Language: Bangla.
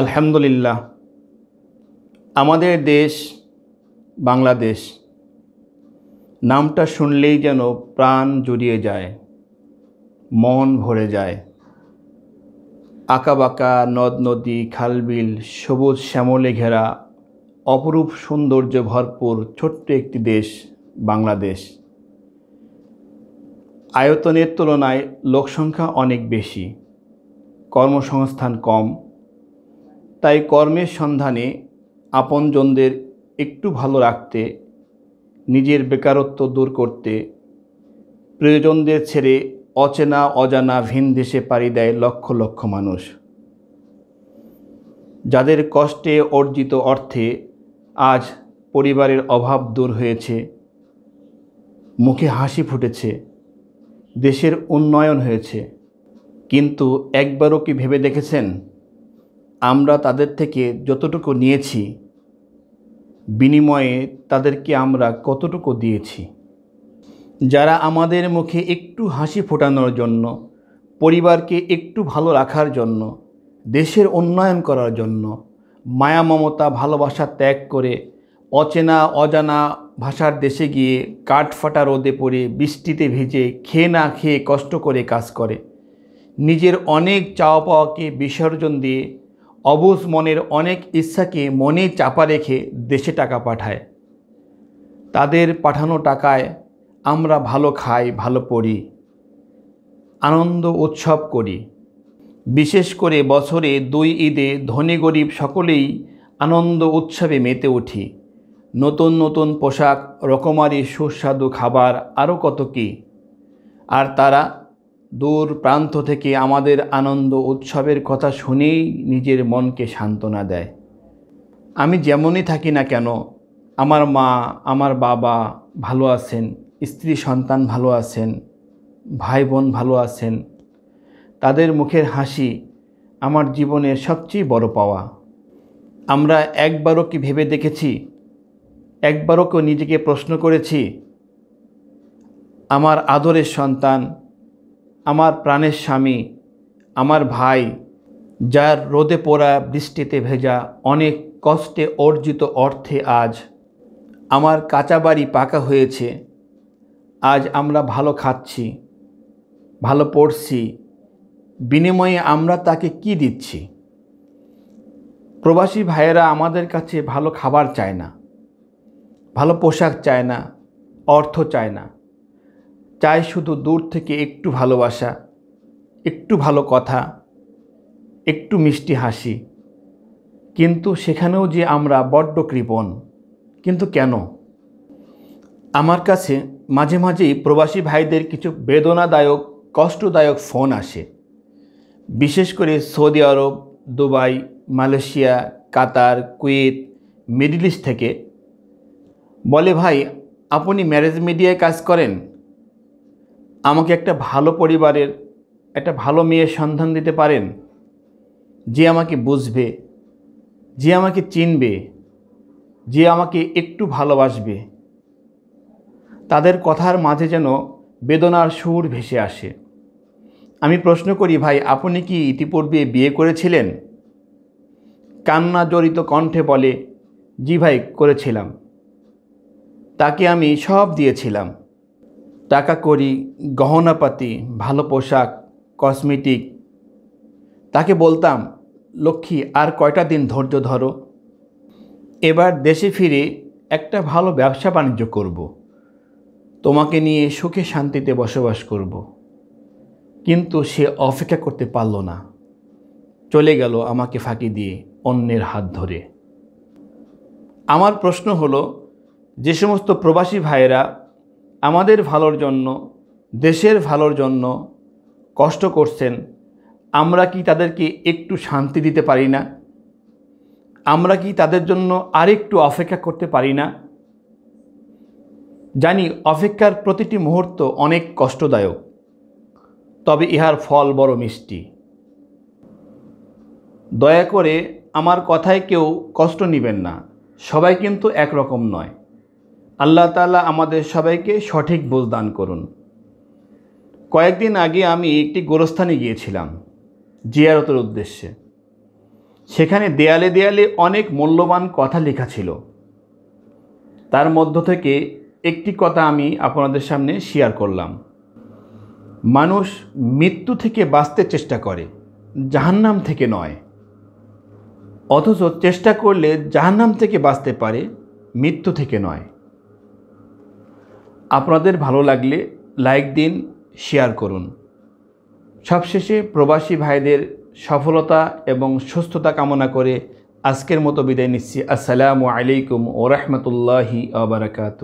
আলহামদুলিল্লাহ আমাদের দেশ বাংলাদেশ নামটা শুনলেই যেন প্রাণ জুড়িয়ে যায় মন ভরে যায় আঁকাবাঁকা নদ নদী খালবিল সবুজ শ্যামলে ঘেরা অপরূপ সৌন্দর্য ভরপুর ছোট্ট একটি দেশ বাংলাদেশ আয়তনের তুলনায় লোকসংখ্যা অনেক বেশি কর্মসংস্থান কম তাই কর্মের সন্ধানে আপনজনদের একটু ভালো রাখতে নিজের বেকারত্ব দূর করতে প্রিয়জনদের ছেড়ে অচেনা অজানা ভিন দেশে পাড়ি দেয় লক্ষ লক্ষ মানুষ যাদের কষ্টে অর্জিত অর্থে আজ পরিবারের অভাব দূর হয়েছে মুখে হাসি ফুটেছে দেশের উন্নয়ন হয়েছে কিন্তু একবারও কি ভেবে দেখেছেন আমরা তাদের থেকে যতটুকু নিয়েছি বিনিময়ে তাদেরকে আমরা কতটুকু দিয়েছি যারা আমাদের মুখে একটু হাসি ফোটানোর জন্য পরিবারকে একটু ভালো রাখার জন্য দেশের উন্নয়ন করার জন্য মায়া মমতা ভালোবাসা ত্যাগ করে অচেনা অজানা ভাষার দেশে গিয়ে কাঠ ফাটা রোদে পড়ে বৃষ্টিতে ভিজে খেয়ে না খেয়ে কষ্ট করে কাজ করে নিজের অনেক চাওয়া পাওয়াকে বিসর্জন দিয়ে অবুজ মনের অনেক ইচ্ছাকে মনে চাপা রেখে দেশে টাকা পাঠায় তাদের পাঠানো টাকায় আমরা ভালো খাই ভালো পড়ি আনন্দ উৎসব করি বিশেষ করে বছরে দুই ঈদে ধনী গরিব সকলেই আনন্দ উৎসবে মেতে উঠি নতুন নতুন পোশাক রকমারি সুস্বাদু খাবার আরও কত কী আর তারা দূর প্রান্ত থেকে আমাদের আনন্দ উৎসবের কথা শুনেই নিজের মনকে সান্ত্বনা দেয় আমি যেমনই থাকি না কেন আমার মা আমার বাবা ভালো আছেন স্ত্রী সন্তান ভালো আছেন ভাই বোন ভালো আছেন তাদের মুখের হাসি আমার জীবনের সবচেয়ে বড় পাওয়া আমরা একবারও কি ভেবে দেখেছি একবারও কেউ নিজেকে প্রশ্ন করেছি আমার আদরের সন্তান আমার প্রাণের স্বামী আমার ভাই যার রোদে পোড়া বৃষ্টিতে ভেজা অনেক কষ্টে অর্জিত অর্থে আজ আমার কাঁচা বাড়ি পাকা হয়েছে আজ আমরা ভালো খাচ্ছি ভালো পড়ছি বিনিময়ে আমরা তাকে কি দিচ্ছি প্রবাসী ভাইয়েরা আমাদের কাছে ভালো খাবার চায় না ভালো পোশাক চায় না অর্থ চায় না চায় শুধু দূর থেকে একটু ভালোবাসা একটু ভালো কথা একটু মিষ্টি হাসি কিন্তু সেখানেও যে আমরা বড্ড কৃপণ কিন্তু কেন আমার কাছে মাঝে মাঝেই প্রবাসী ভাইদের কিছু বেদনাদায়ক কষ্টদায়ক ফোন আসে বিশেষ করে সৌদি আরব Dubai Malaysia Qatar Kuwait middle east থেকে বলে ভাই আপনি ম্যারেজ মিডিয়ায় কাজ করেন আমাকে একটা ভালো পরিবারের একটা ভালো মেয়ের সন্ধান দিতে পারেন যে আমাকে বুঝবে যে আমাকে চিনবে যে আমাকে একটু ভালোবাসবে তাদের কথার মাঝে যেন বেদনার সুর ভেসে আসে আমি প্রশ্ন করি ভাই আপনি কি ইতিপূর্বে বিয়ে করেছিলেন কান্না জড়িত কণ্ঠে বলে জি ভাই করেছিলাম তাকে আমি সব দিয়েছিলাম টাকা কড়ি গহনাপাতি ভালো পোশাক কসমেটিক তাকে বলতাম লক্ষ্মী আর কয়টা দিন ধৈর্য ধরো এবার দেশে ফিরে একটা ভালো ব্যবসা বাণিজ্য করব। তোমাকে নিয়ে সুখে শান্তিতে বসবাস করব। কিন্তু সে অপেক্ষা করতে পারল না চলে গেল আমাকে ফাঁকি দিয়ে অন্যের হাত ধরে আমার প্রশ্ন হলো যে সমস্ত প্রবাসী ভাইয়েরা আমাদের ভালোর জন্য দেশের ভালোর জন্য কষ্ট করছেন আমরা কি তাদেরকে একটু শান্তি দিতে পারি না আমরা কি তাদের জন্য আরেকটু অপেক্ষা করতে পারি না জানি অপেক্ষার প্রতিটি মুহূর্ত অনেক কষ্টদায়ক তবে ইহার ফল বড় মিষ্টি দয়া করে আমার কথায় কেউ কষ্ট নেবেন না সবাই কিন্তু একরকম নয় আল্লাহ তালা আমাদের সবাইকে সঠিক বোঝ দান করুন কয়েকদিন আগে আমি একটি গোরস্থানে গিয়েছিলাম জিয়ারতের উদ্দেশ্যে সেখানে দেয়ালে দেয়ালে অনেক মূল্যবান কথা লেখা ছিল তার মধ্য থেকে একটি কথা আমি আপনাদের সামনে শেয়ার করলাম মানুষ মৃত্যু থেকে বাঁচতে চেষ্টা করে জাহান্নাম থেকে নয় অথচ চেষ্টা করলে জাহান্নাম থেকে বাঁচতে পারে মৃত্যু থেকে নয় আপনাদের ভালো লাগলে লাইক দিন শেয়ার করুন সবশেষে প্রবাসী ভাইদের সফলতা এবং সুস্থতা কামনা করে আজকের মতো বিদায় নিচ্ছি আসসালামু আলাইকুম ওরহমতুল্লাহি আবরকাত